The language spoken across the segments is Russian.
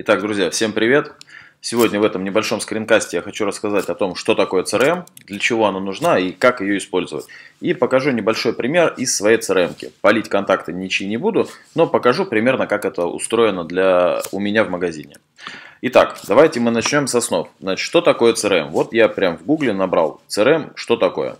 Итак, друзья, всем привет! Сегодня в этом небольшом скринкасте я хочу рассказать о том, что такое CRM, для чего она нужна и как ее использовать. И покажу небольшой пример из своей CRM. -ки. Полить контакты ничьи не буду, но покажу примерно, как это устроено для у меня в магазине. Итак, давайте мы начнем с основ. Значит, что такое CRM? Вот я прям в гугле набрал CRM, что такое.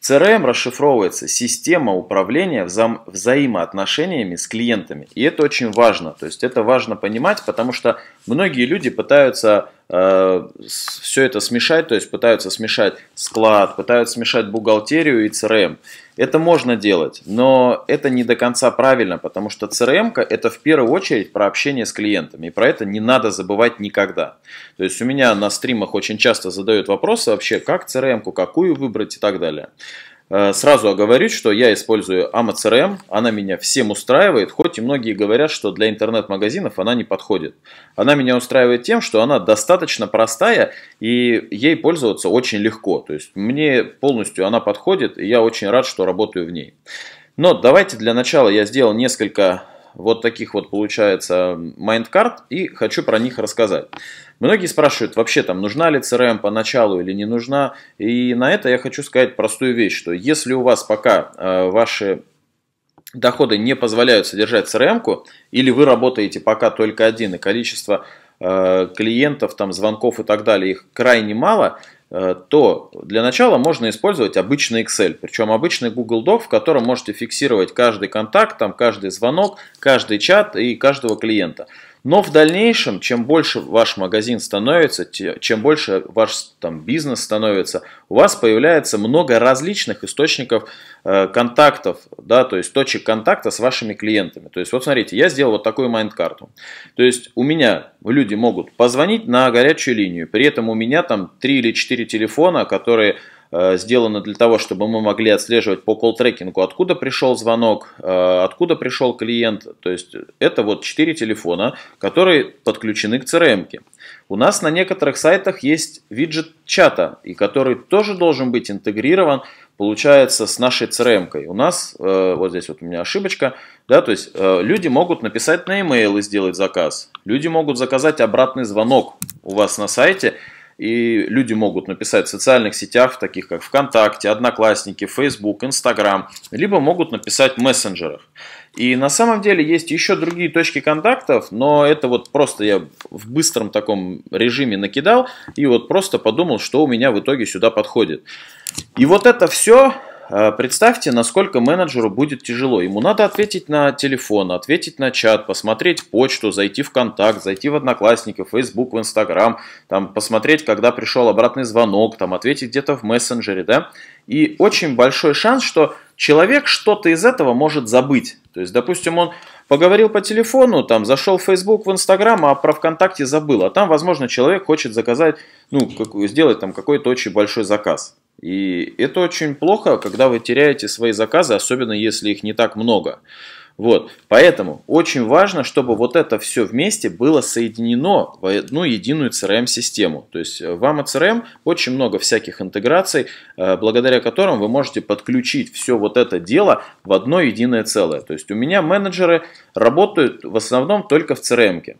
CRM расшифровывается система управления вза взаимоотношениями с клиентами. И это очень важно. То есть это важно понимать, потому что многие люди пытаются Э, все это смешать, то есть пытаются смешать склад, пытаются смешать бухгалтерию и CRM. Это можно делать, но это не до конца правильно, потому что CRM это в первую очередь про общение с клиентами, и про это не надо забывать никогда. То есть у меня на стримах очень часто задают вопросы вообще, как CRM, какую выбрать и так далее. Э, сразу оговорюсь, что я использую AMA она меня всем устраивает, хоть и многие говорят, что для интернет-магазинов она не подходит. Она меня устраивает тем, что она достаточно простая и ей пользоваться очень легко. То есть мне полностью она подходит, и я очень рад, что работаю в ней. Но давайте для начала я сделал несколько вот таких вот получается майндкарт и хочу про них рассказать. Многие спрашивают, вообще там нужна ли CRM поначалу или не нужна. И на это я хочу сказать простую вещь, что если у вас пока э, ваши доходы не позволяют содержать CRM-ку, или вы работаете пока только один, и количество э, клиентов, там, звонков и так далее, их крайне мало – Э, то для начала можно использовать обычный Excel, причем обычный Google Doc, в котором можете фиксировать каждый контакт, там, каждый звонок, каждый чат и каждого клиента. Но в дальнейшем, чем больше ваш магазин становится, чем больше ваш там, бизнес становится, у вас появляется много различных источников э, контактов, да, то есть точек контакта с вашими клиентами. То есть вот смотрите, я сделал вот такую майнд-карту. То есть у меня люди могут позвонить на горячую линию, при этом у меня там 3 или 4 телефона, которые Э, сделано для того, чтобы мы могли отслеживать по колл-трекингу, откуда пришел звонок, э, откуда пришел клиент. То есть это вот 4 телефона, которые подключены к CRM. -ке. У нас на некоторых сайтах есть виджет чата, и который тоже должен быть интегрирован, получается, с нашей CRM. -кой. У нас, э, вот здесь вот у меня ошибочка, да, то есть люди могут написать на e-mail и сделать заказ. Люди могут заказать обратный звонок у вас на сайте, и люди могут написать в социальных сетях, таких как ВКонтакте, Одноклассники, Facebook, Instagram, либо могут написать в мессенджерах. И на самом деле есть еще другие точки контактов, но это вот просто я в быстром таком режиме накидал и вот просто подумал, что у меня в итоге сюда подходит. И вот это все Э, представьте, насколько менеджеру будет тяжело. Ему надо ответить на телефон, ответить на чат, посмотреть почту, зайти в контакт, зайти в Одноклассники, в Facebook, в Instagram, там, посмотреть, когда пришел обратный звонок, там, ответить где-то в мессенджере. Да? И очень большой шанс, что человек что-то из этого может забыть. То есть, допустим, он поговорил по телефону, там, зашел в Facebook, в Instagram, а про ВКонтакте забыл. А там, возможно, человек хочет заказать, ну, как, сделать там какой-то очень большой заказ. И это очень плохо, когда вы теряете свои заказы, особенно если их не так много. Вот, поэтому очень важно, чтобы вот это все вместе было соединено в одну единую CRM-систему. То есть э, вам от CRM очень много всяких интеграций, э, благодаря которым вы можете подключить все вот это дело в одно единое целое. То есть у меня менеджеры работают в основном только в CRM. -ке.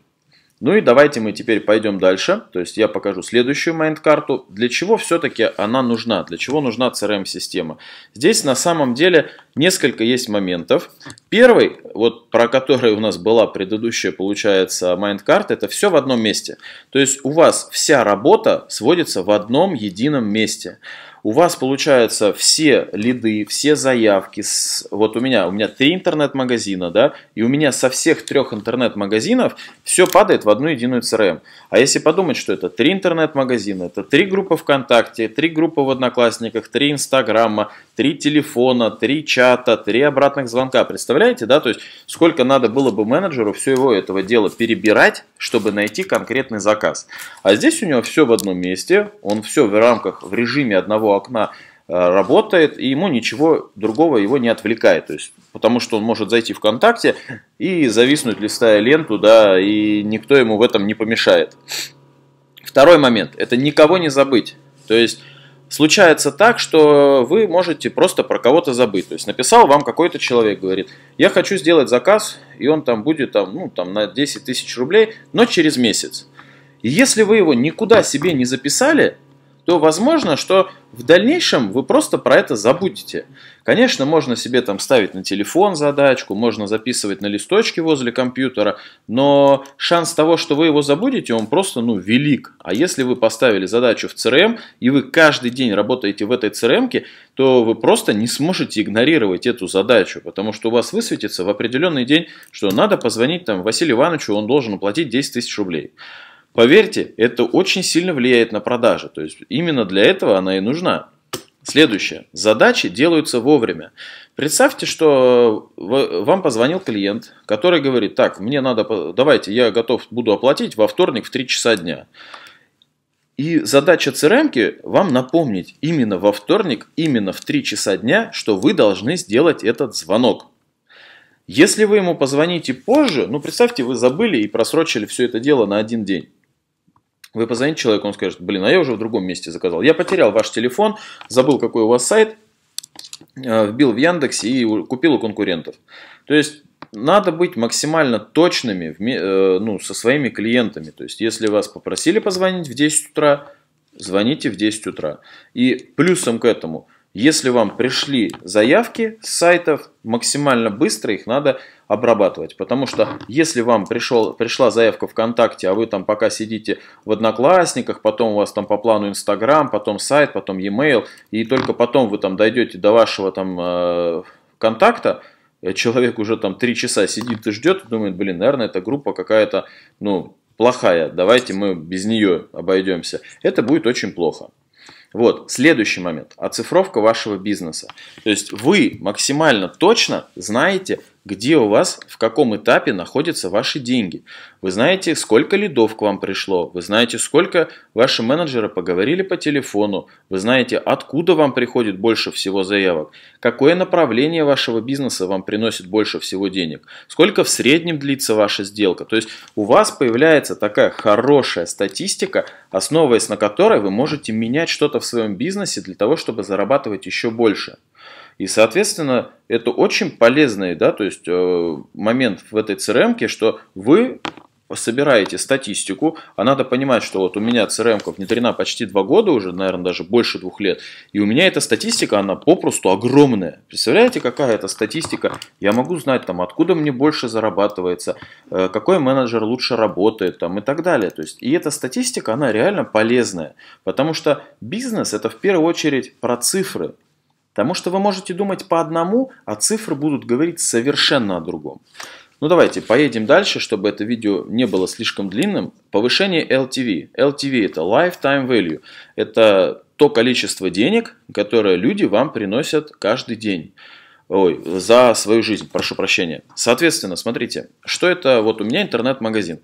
Ну и давайте мы теперь пойдем дальше. То есть я покажу следующую майнд-карту. Для чего все-таки она нужна? Для чего нужна CRM-система? Здесь на самом деле несколько есть моментов. Первый, вот про который у нас была предыдущая, получается, майнд-карта, это все в одном месте. То есть у вас вся работа сводится в одном едином месте у вас получаются все лиды, все заявки, с, вот у меня, у меня три интернет-магазина, да, и у меня со всех трех интернет-магазинов все падает в одну единую CRM. А если подумать, что это три интернет-магазина, это три группы ВКонтакте, три группы в Одноклассниках, три Инстаграма, три телефона, три чата, три обратных звонка, представляете, да, то есть сколько надо было бы менеджеру все его этого дела перебирать, чтобы найти конкретный заказ. А здесь у него все в одном месте, он все в рамках, в режиме одного одного окна э, работает, и ему ничего другого его не отвлекает. То есть, потому что он может зайти ВКонтакте и зависнуть, листая ленту, да, и никто ему в этом не помешает. Второй момент – это никого не забыть. То есть, случается так, что вы можете просто про кого-то забыть. То есть, написал вам какой-то человек, говорит, я хочу сделать заказ, и он там будет там, ну, там, на 10 тысяч рублей, но через месяц. И если вы его никуда себе не записали – то возможно, что в дальнейшем вы просто про это забудете. Конечно, можно себе там ставить на телефон задачку, можно записывать на листочке возле компьютера, но шанс того, что вы его забудете, он просто ну, велик. А если вы поставили задачу в CRM, и вы каждый день работаете в этой CRM, то вы просто не сможете игнорировать эту задачу, потому что у вас высветится в определенный день, что надо позвонить там Василию Ивановичу, он должен уплатить 10 тысяч рублей. Поверьте, это очень сильно влияет на продажи. То есть именно для этого она и нужна. Следующее. Задачи делаются вовремя. Представьте, что вам позвонил клиент, который говорит, так, мне надо, давайте, я готов буду оплатить во вторник в 3 часа дня. И задача CRM вам напомнить именно во вторник, именно в 3 часа дня, что вы должны сделать этот звонок. Если вы ему позвоните позже, ну представьте, вы забыли и просрочили все это дело на один день. Вы позвоните человеку, он скажет, блин, а я уже в другом месте заказал. Я потерял ваш телефон, забыл, какой у вас сайт, э, вбил в Яндексе и купил у конкурентов. То есть надо быть максимально точными э, ну, со своими клиентами. То есть, если вас попросили позвонить в 10 утра, звоните в 10 утра. И плюсом к этому – если вам пришли заявки с сайтов, максимально быстро их надо обрабатывать. Потому что если вам пришел, пришла заявка ВКонтакте, а вы там пока сидите в Одноклассниках, потом у вас там по плану Инстаграм, потом сайт, потом e-mail, и только потом вы там дойдете до вашего там э, контакта, э, человек уже там три часа сидит и ждет, думает, блин, наверное, эта группа какая-то, ну, плохая, давайте мы без нее обойдемся. Это будет очень плохо. Вот, следующий момент. Оцифровка вашего бизнеса. То есть вы максимально точно знаете, где у вас, в каком этапе находятся ваши деньги. Вы знаете, сколько лидов к вам пришло, вы знаете, сколько ваши менеджеры поговорили по телефону, вы знаете, откуда вам приходит больше всего заявок, какое направление вашего бизнеса вам приносит больше всего денег, сколько в среднем длится ваша сделка. То есть у вас появляется такая хорошая статистика, основываясь на которой вы можете менять что-то в своем бизнесе для того, чтобы зарабатывать еще больше. И, соответственно, это очень полезный да, то есть, э, момент в этой crm что вы собираете статистику, а надо понимать, что вот у меня crm внедрена почти два года уже, наверное, даже больше двух лет, и у меня эта статистика, она попросту огромная. Представляете, какая это статистика? Я могу знать, там, откуда мне больше зарабатывается, э, какой менеджер лучше работает, там, и так далее. То есть, и эта статистика, она реально полезная, потому что бизнес – это в первую очередь про цифры, Потому что вы можете думать по одному, а цифры будут говорить совершенно о другом. Ну давайте поедем дальше, чтобы это видео не было слишком длинным. Повышение LTV. LTV это Lifetime Value. Это то количество денег, которое люди вам приносят каждый день. Ой, за свою жизнь, прошу прощения. Соответственно, смотрите, что это, вот у меня интернет-магазин.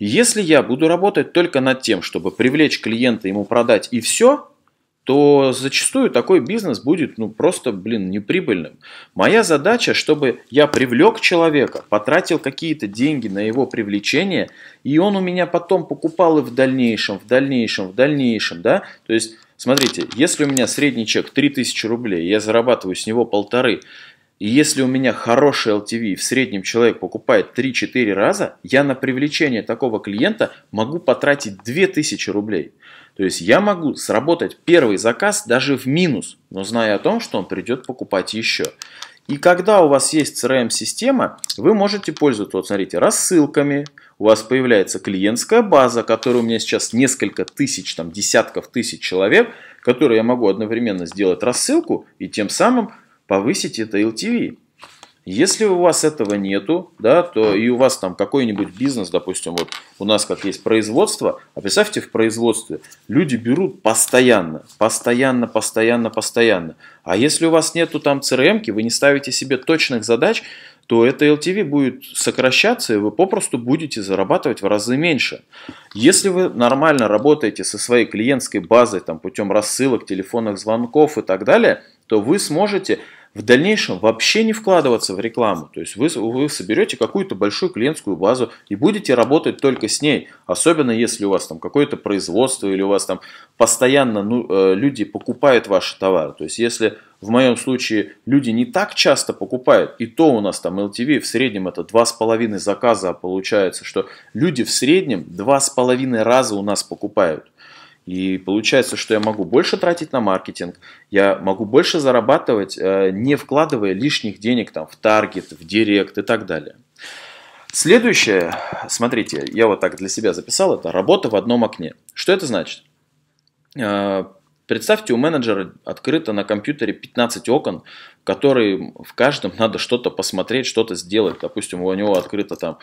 Если я буду работать только над тем, чтобы привлечь клиента, ему продать и все, то зачастую такой бизнес будет, ну, просто, блин, неприбыльным. Моя задача, чтобы я привлек человека, потратил какие-то деньги на его привлечение, и он у меня потом покупал и в дальнейшем, в дальнейшем, в дальнейшем, да, то есть Смотрите, если у меня средний чек 3000 рублей, я зарабатываю с него полторы, и если у меня хороший LTV, в среднем человек покупает 3-4 раза, я на привлечение такого клиента могу потратить 2000 рублей. То есть я могу сработать первый заказ даже в минус, но зная о том, что он придет покупать еще. И когда у вас есть CRM-система, вы можете пользоваться, вот смотрите, рассылками, у вас появляется клиентская база, которая у меня сейчас несколько тысяч, там десятков тысяч человек, которые я могу одновременно сделать рассылку и тем самым повысить это LTV. Если у вас этого нету, да, то и у вас там какой-нибудь бизнес, допустим, вот у нас как есть производство, а представьте в производстве, люди берут постоянно, постоянно, постоянно, постоянно. А если у вас нету там CRM, вы не ставите себе точных задач, то это LTV будет сокращаться, и вы попросту будете зарабатывать в разы меньше. Если вы нормально работаете со своей клиентской базой там, путем рассылок, телефонных звонков и так далее, то вы сможете в дальнейшем вообще не вкладываться в рекламу. То есть вы, вы соберете какую-то большую клиентскую базу и будете работать только с ней. Особенно если у вас там какое-то производство или у вас там постоянно ну, э, люди покупают ваши товары. То есть если в моем случае люди не так часто покупают, и то у нас там LTV в среднем это 2,5 заказа а получается, что люди в среднем 2,5 раза у нас покупают. И получается, что я могу больше тратить на маркетинг, я могу больше зарабатывать, э, не вкладывая лишних денег там, в таргет, в директ и так далее. Следующее, смотрите, я вот так для себя записал, это работа в одном окне. Что это значит? Э, Представьте, у менеджера открыто на компьютере 15 окон, в которые в каждом надо что-то посмотреть, что-то сделать. Допустим, у него открыто там,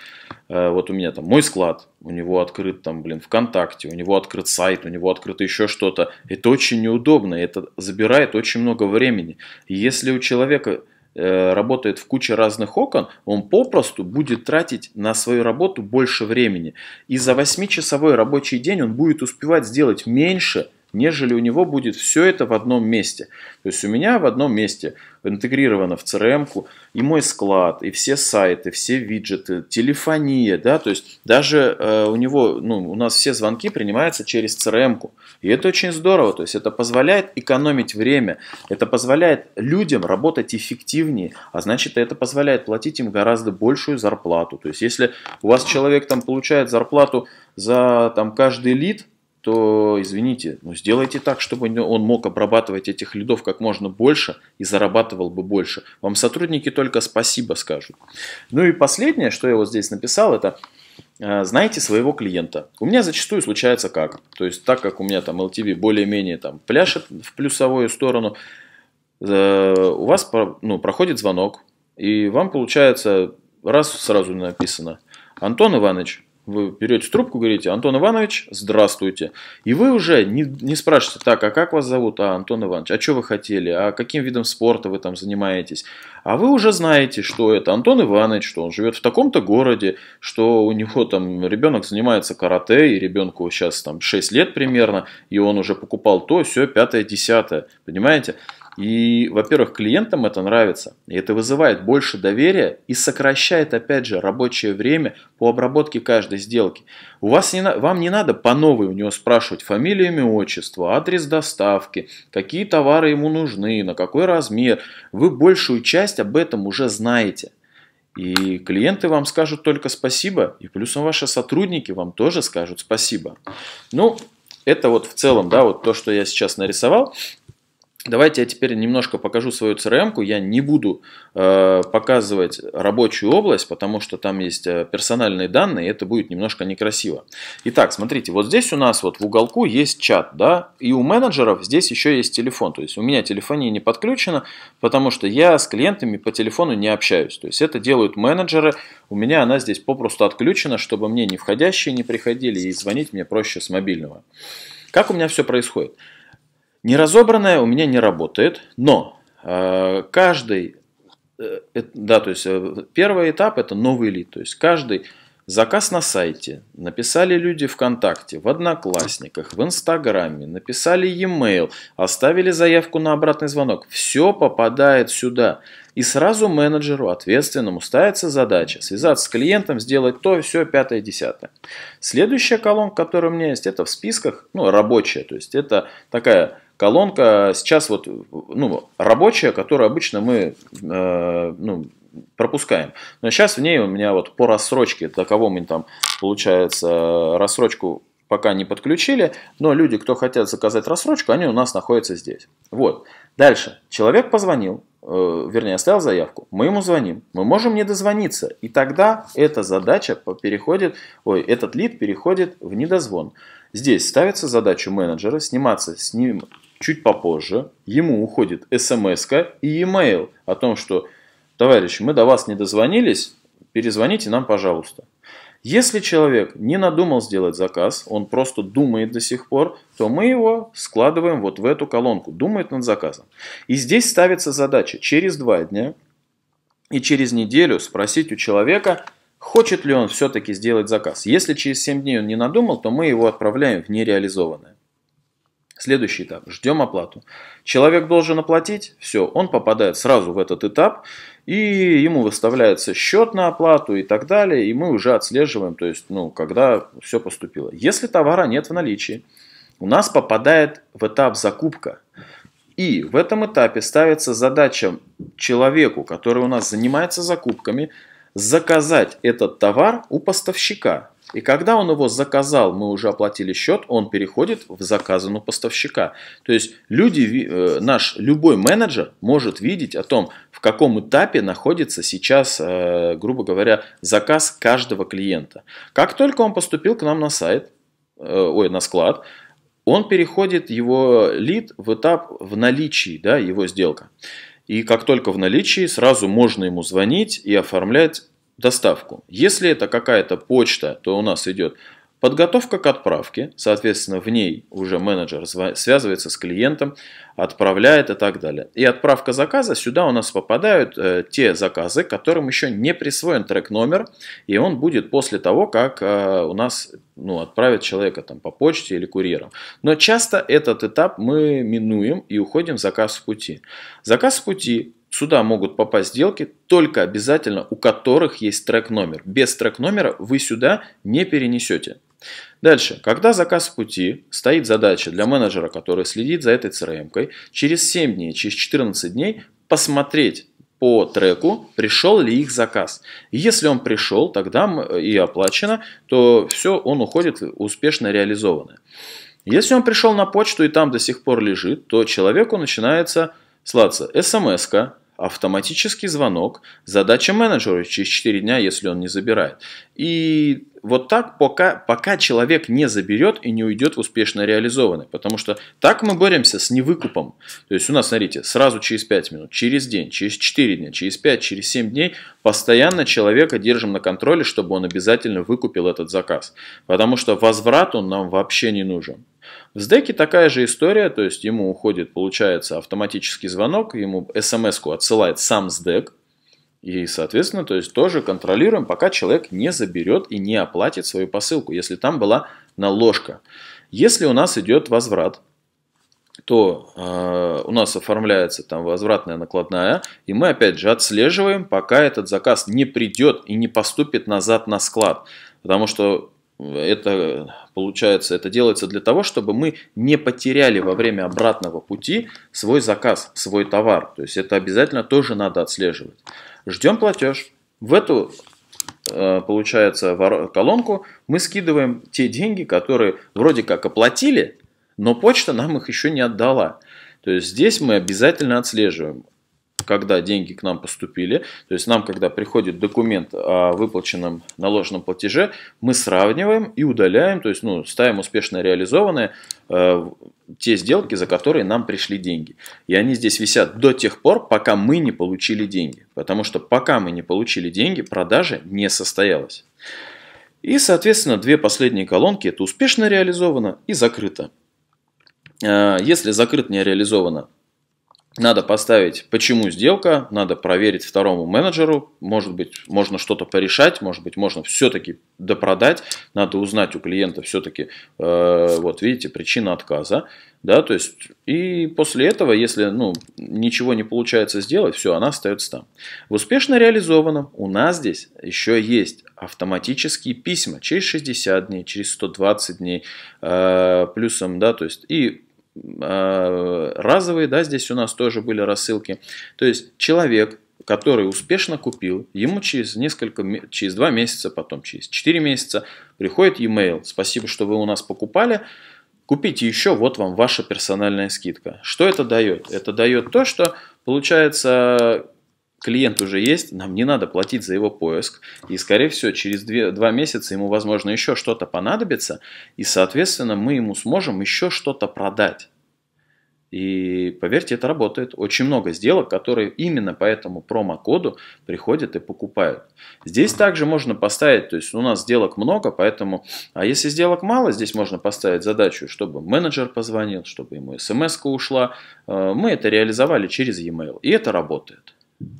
э, вот у меня там мой склад, у него открыт там, блин, ВКонтакте, у него открыт сайт, у него открыто еще что-то. Это очень неудобно, это забирает очень много времени. И если у человека э, работает в куче разных окон, он попросту будет тратить на свою работу больше времени. И за 8-часовой рабочий день он будет успевать сделать меньше – нежели у него будет все это в одном месте. То есть у меня в одном месте интегрировано в CRM и мой склад, и все сайты, все виджеты, телефония, да, то есть даже э, у него, ну, у нас все звонки принимаются через CRM. -ку. И это очень здорово, то есть это позволяет экономить время, это позволяет людям работать эффективнее, а значит это позволяет платить им гораздо большую зарплату. То есть если у вас человек там получает зарплату за там каждый лид, то, извините, ну сделайте так, чтобы он мог обрабатывать этих лидов как можно больше и зарабатывал бы больше. Вам сотрудники только спасибо скажут. Ну и последнее, что я вот здесь написал, это э, знаете своего клиента. У меня зачастую случается как. То есть так как у меня там LTV более-менее там пляшет в плюсовую сторону, э, у вас ну, проходит звонок, и вам получается раз сразу написано, Антон Иванович, вы берете трубку, говорите, Антон Иванович, здравствуйте. И вы уже не, не спрашиваете, так, а как вас зовут? А, Антон Иванович, а что вы хотели? А каким видом спорта вы там занимаетесь? А вы уже знаете, что это Антон Иванович, что он живет в таком-то городе, что у него там ребенок занимается карате, и ребенку сейчас там 6 лет примерно, и он уже покупал то, все, пятое, десятое. Понимаете? И, во-первых, клиентам это нравится, и это вызывает больше доверия и сокращает, опять же, рабочее время по обработке каждой сделки. У вас не, вам не надо по новой у него спрашивать фамилию, имя, отчество, адрес доставки, какие товары ему нужны, на какой размер. Вы большую часть об этом уже знаете. И клиенты вам скажут только спасибо, и плюсом ваши сотрудники вам тоже скажут спасибо. Ну, это вот в целом, да, вот то, что я сейчас нарисовал. Давайте я теперь немножко покажу свою CRM. -ку. Я не буду э, показывать рабочую область, потому что там есть э, персональные данные, и это будет немножко некрасиво. Итак, смотрите, вот здесь у нас вот в уголку есть чат, да, и у менеджеров здесь еще есть телефон. То есть у меня телефония не подключена, потому что я с клиентами по телефону не общаюсь. То есть это делают менеджеры. У меня она здесь попросту отключена, чтобы мне не входящие не приходили, и звонить мне проще с мобильного. Как у меня все происходит? Неразобранное у меня не работает, но э, каждый, э, э да, то есть э, первый этап это новый лид, то есть каждый заказ на сайте, написали люди ВКонтакте, в Одноклассниках, в Инстаграме, написали e-mail, оставили заявку на обратный звонок, все попадает сюда. И сразу менеджеру ответственному ставится задача связаться с клиентом, сделать то, все, пятое, десятое. Следующая колонка, которая у меня есть, это в списках, ну, рабочая, то есть это такая колонка сейчас вот ну, рабочая, которую обычно мы э, ну, пропускаем. Но сейчас в ней у меня вот по рассрочке, до кого мы там, получается, рассрочку пока не подключили, но люди, кто хотят заказать рассрочку, они у нас находятся здесь. Вот. Дальше. Человек позвонил, э, вернее, оставил заявку, мы ему звоним, мы можем не дозвониться, и тогда эта задача переходит, ой, этот лид переходит в недозвон. Здесь ставится задача менеджера сниматься с ним чуть попозже. Ему уходит смс и e-mail о том, что товарищ, мы до вас не дозвонились, перезвоните нам, пожалуйста». Если человек не надумал сделать заказ, он просто думает до сих пор, то мы его складываем вот в эту колонку «Думает над заказом». И здесь ставится задача через два дня и через неделю спросить у человека, Хочет ли он все-таки сделать заказ? Если через 7 дней он не надумал, то мы его отправляем в нереализованное. Следующий этап. Ждем оплату. Человек должен оплатить, все, он попадает сразу в этот этап, и ему выставляется счет на оплату и так далее, и мы уже отслеживаем, то есть, ну, когда все поступило. Если товара нет в наличии, у нас попадает в этап закупка. И в этом этапе ставится задача человеку, который у нас занимается закупками – заказать этот товар у поставщика. И когда он его заказал, мы уже оплатили счет, он переходит в заказанную поставщика. То есть люди, э, наш любой менеджер может видеть о том, в каком этапе находится сейчас, э, грубо говоря, заказ каждого клиента. Как только он поступил к нам на сайт, э, ой, на склад, он переходит его лид в этап в наличии, да, его сделка. И как только в наличии, сразу можно ему звонить и оформлять доставку. Если это какая-то почта, то у нас идет Подготовка к отправке, соответственно, в ней уже менеджер связывается с клиентом, отправляет и так далее. И отправка заказа, сюда у нас попадают э, те заказы, которым еще не присвоен трек-номер, и он будет после того, как э, у нас ну, отправят человека там, по почте или курьером. Но часто этот этап мы минуем и уходим в заказ в пути. Заказ в пути Сюда могут попасть сделки, только обязательно у которых есть трек-номер. Без трек-номера вы сюда не перенесете. Дальше, когда заказ в пути, стоит задача для менеджера, который следит за этой CRM, через 7 дней, через 14 дней посмотреть, по треку, пришел ли их заказ. Если он пришел, тогда и оплачено, то все, он уходит успешно реализованное. Если он пришел на почту и там до сих пор лежит, то человеку начинается слаться смс автоматический звонок, задача менеджера через 4 дня, если он не забирает. И вот так, пока, пока человек не заберет и не уйдет в успешно реализованный. Потому что так мы боремся с невыкупом. То есть у нас, смотрите, сразу через 5 минут, через день, через 4 дня, через 5, через 7 дней постоянно человека держим на контроле, чтобы он обязательно выкупил этот заказ. Потому что возврат он нам вообще не нужен. С деки такая же история, то есть ему уходит, получается, автоматический звонок, ему смс-ку отсылает сам SDEC, и, соответственно, то есть тоже контролируем, пока человек не заберет и не оплатит свою посылку, если там была наложка. Если у нас идет возврат, то э, у нас оформляется там возвратная накладная, и мы опять же отслеживаем, пока этот заказ не придет и не поступит назад на склад. Потому что это получается, это делается для того, чтобы мы не потеряли во время обратного пути свой заказ, свой товар. То есть это обязательно тоже надо отслеживать. Ждем платеж. В эту э, получается колонку мы скидываем те деньги, которые вроде как оплатили, но почта нам их еще не отдала. То есть здесь мы обязательно отслеживаем когда деньги к нам поступили, то есть нам, когда приходит документ о выплаченном наложенном платеже, мы сравниваем и удаляем, то есть ну, ставим успешно реализованные э, те сделки, за которые нам пришли деньги. И они здесь висят до тех пор, пока мы не получили деньги, потому что пока мы не получили деньги, продажа не состоялась. И, соответственно, две последние колонки – это успешно реализовано и закрыто. Э, если закрыт не реализовано надо поставить, почему сделка, надо проверить второму менеджеру, может быть, можно что-то порешать, может быть, можно все-таки допродать, надо узнать у клиента все-таки, э, вот видите, причина отказа, да, то есть, и после этого, если, ну, ничего не получается сделать, все, она остается там. В успешно реализовано. у нас здесь еще есть автоматические письма через 60 дней, через 120 дней, э, плюсом, да, то есть, и Э, разовые, да, здесь у нас тоже были рассылки. То есть человек, который успешно купил, ему через несколько, через два месяца, потом через четыре месяца приходит e-mail. Спасибо, что вы у нас покупали. Купите еще, вот вам ваша персональная скидка. Что это дает? Это дает то, что получается клиент уже есть, нам не надо платить за его поиск, и, скорее всего, через 2, месяца ему, возможно, еще что-то понадобится, и, соответственно, мы ему сможем еще что-то продать. И поверьте, это работает. Очень много сделок, которые именно по этому промокоду приходят и покупают. Здесь также можно поставить, то есть у нас сделок много, поэтому, а если сделок мало, здесь можно поставить задачу, чтобы менеджер позвонил, чтобы ему смс ушла. Э, мы это реализовали через e-mail, и это работает.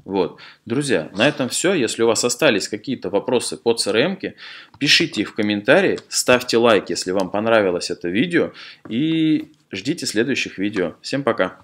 Вот. Друзья, на этом все. Если у вас остались какие-то вопросы по CRM, пишите их в комментарии, ставьте лайк, если вам понравилось это видео, и ждите следующих видео. Всем пока!